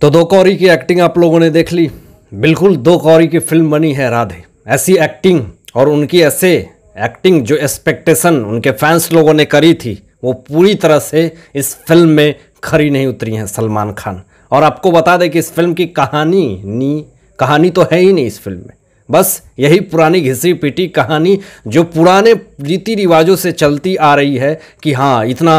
तो दो कौरी की एक्टिंग आप लोगों ने देख ली बिल्कुल दो कौरी की फिल्म बनी है राधे ऐसी एक्टिंग और उनकी ऐसे एक्टिंग जो एक्सपेक्टेशन उनके फैंस लोगों ने करी थी वो पूरी तरह से इस फिल्म में खरी नहीं उतरी हैं सलमान खान और आपको बता दें कि इस फिल्म की कहानी नी कहानी तो है ही नहीं इस फिल्म में बस यही पुरानी घिसी पिटी कहानी जो पुराने रीति रिवाजों से चलती आ रही है कि हाँ इतना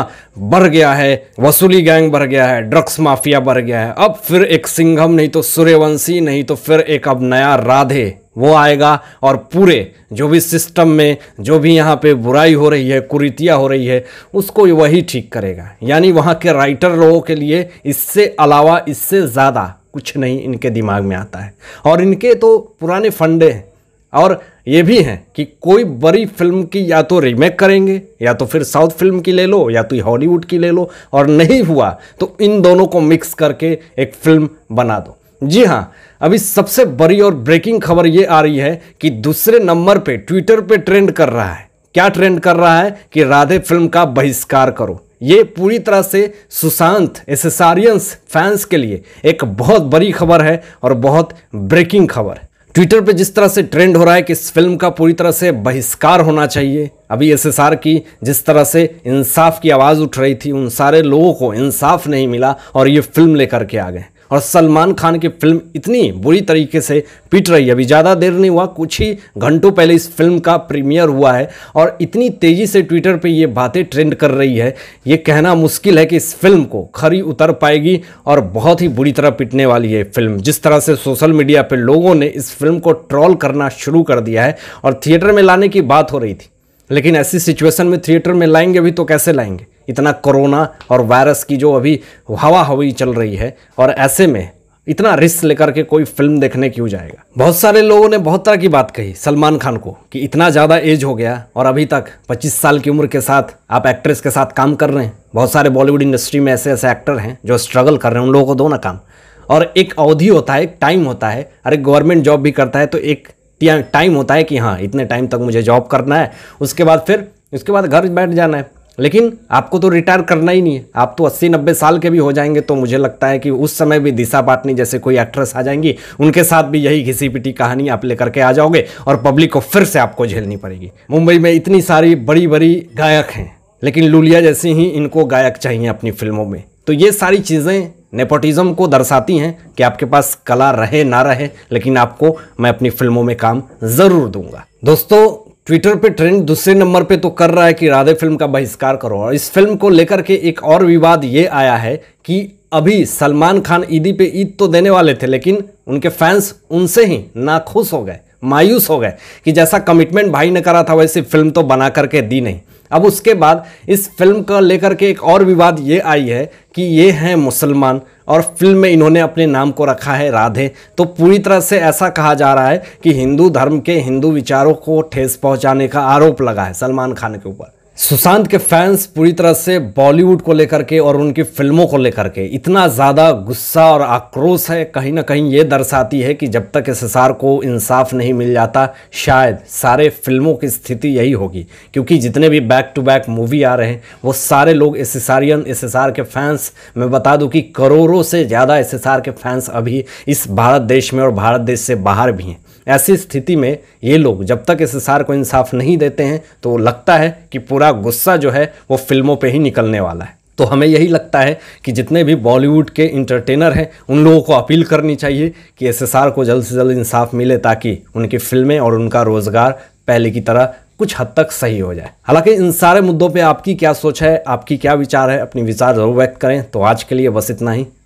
बढ़ गया है वसूली गैंग बढ़ गया है ड्रग्स माफिया बढ़ गया है अब फिर एक सिंघम नहीं तो सूर्यवंशी नहीं तो फिर एक अब नया राधे वो आएगा और पूरे जो भी सिस्टम में जो भी यहाँ पे बुराई हो रही है कुरीतियाँ हो रही है उसको वही ठीक करेगा यानी वहाँ के राइटर लोगों के लिए इससे अलावा इससे ज़्यादा कुछ नहीं इनके दिमाग में आता है और इनके तो पुराने फंडे हैं और ये भी हैं कि कोई बड़ी फिल्म की या तो रीमेक करेंगे या तो फिर साउथ फिल्म की ले लो या तो हॉलीवुड की ले लो और नहीं हुआ तो इन दोनों को मिक्स करके एक फिल्म बना दो जी हाँ अभी सबसे बड़ी और ब्रेकिंग खबर ये आ रही है कि दूसरे नंबर पे ट्विटर पे ट्रेंड कर रहा है क्या ट्रेंड कर रहा है कि राधे फिल्म का बहिष्कार करो ये पूरी तरह से सुशांत एसेसारियंस फैंस के लिए एक बहुत बड़ी खबर है और बहुत ब्रेकिंग खबर है ट्विटर पे जिस तरह से ट्रेंड हो रहा है कि इस फिल्म का पूरी तरह से बहिष्कार होना चाहिए अभी एसएसआर की जिस तरह से इंसाफ की आवाज़ उठ रही थी उन सारे लोगों को इंसाफ नहीं मिला और ये फिल्म लेकर के आ गए और सलमान खान की फिल्म इतनी बुरी तरीके से पिट रही है अभी ज़्यादा देर नहीं हुआ कुछ ही घंटों पहले इस फिल्म का प्रीमियर हुआ है और इतनी तेज़ी से ट्विटर पर ये बातें ट्रेंड कर रही है ये कहना मुश्किल है कि इस फिल्म को खरी उतर पाएगी और बहुत ही बुरी तरह पिटने वाली है फिल्म जिस तरह से सोशल मीडिया पर लोगों ने इस फिल्म को ट्रॉल करना शुरू कर दिया है और थिएटर में लाने की बात हो रही थी लेकिन ऐसी सिचुएशन में थिएटर में लाएंगे भी तो कैसे लाएंगे इतना कोरोना और वायरस की जो अभी हवा हवी चल रही है और ऐसे में इतना रिस्क लेकर के कोई फिल्म देखने क्यों जाएगा बहुत सारे लोगों ने बहुत तरह की बात कही सलमान खान को कि इतना ज़्यादा एज हो गया और अभी तक 25 साल की उम्र के साथ आप एक्ट्रेस के साथ काम कर रहे हैं बहुत सारे बॉलीवुड इंडस्ट्री में ऐसे ऐसे एक्टर हैं जो स्ट्रगल कर रहे हैं उन लोगों को दो ना काम और एक अवधि होता है एक टाइम होता है अरे गवर्नमेंट जॉब भी करता है तो एक टाइम होता है कि हाँ इतने टाइम तक मुझे जॉब करना है उसके बाद फिर उसके बाद घर बैठ जाना है लेकिन आपको तो रिटायर करना ही नहीं है आप तो 80 90 साल के भी हो जाएंगे तो मुझे लगता है कि उस समय भी दिशा पाटनी जैसे कोई एक्ट्रेस आ जाएंगी उनके साथ भी यही घिसी पिटी कहानी आप लेकर के आ जाओगे और पब्लिक को फिर से आपको झेलनी पड़ेगी मुंबई में इतनी सारी बड़ी बड़ी गायक हैं लेकिन लुलिया जैसे ही इनको गायक चाहिए अपनी फिल्मों में तो ये सारी चीज़ें नेपोटिज्म को दर्शाती हैं कि आपके पास कला रहे ना रहे लेकिन आपको मैं अपनी फिल्मों में काम ज़रूर दूंगा दोस्तों ट्विटर पे ट्रेंड दूसरे नंबर पे तो कर रहा है कि राधे फिल्म का बहिष्कार करो और इस फिल्म को लेकर के एक और विवाद ये आया है कि अभी सलमान खान ईदी पे ईद तो देने वाले थे लेकिन उनके फैंस उनसे ही नाखुश हो गए मायूस हो गए कि जैसा कमिटमेंट भाई ने करा था वैसी फिल्म तो बना करके दी नहीं अब उसके बाद इस फिल्म का लेकर के एक और विवाद ये आई है कि ये हैं मुसलमान और फिल्म में इन्होंने अपने नाम को रखा है राधे तो पूरी तरह से ऐसा कहा जा रहा है कि हिंदू धर्म के हिंदू विचारों को ठेस पहुंचाने का आरोप लगा है सलमान खान के ऊपर सुशांत के फैंस पूरी तरह से बॉलीवुड को लेकर के और उनकी फिल्मों को लेकर के इतना ज़्यादा गुस्सा और आक्रोश है कहीं ना कहीं ये दर्शाती है कि जब तक एस को इंसाफ नहीं मिल जाता शायद सारे फिल्मों की स्थिति यही होगी क्योंकि जितने भी बैक टू बैक मूवी आ रहे हैं वो सारे लोग एस एस के फैंस मैं बता दूँ कि करोड़ों से ज़्यादा एस के फैंस अभी इस भारत देश में और भारत देश से बाहर भी हैं ऐसी स्थिति में ये लोग जब तक इस सार को इंसाफ नहीं देते हैं तो लगता है कि पूरा गुस्सा जो है वो फिल्मों पे ही निकलने वाला है तो हमें यही लगता है कि जितने भी बॉलीवुड के इंटरटेनर हैं उन लोगों को अपील करनी चाहिए कि एस को जल्द से जल्द इंसाफ मिले ताकि उनकी फिल्में और उनका रोज़गार पहले की तरह कुछ हद तक सही हो जाए हालांकि इन सारे मुद्दों पे आपकी क्या सोच है आपकी क्या विचार है अपनी विचार जरूर व्यक्त करें तो आज के लिए बस इतना ही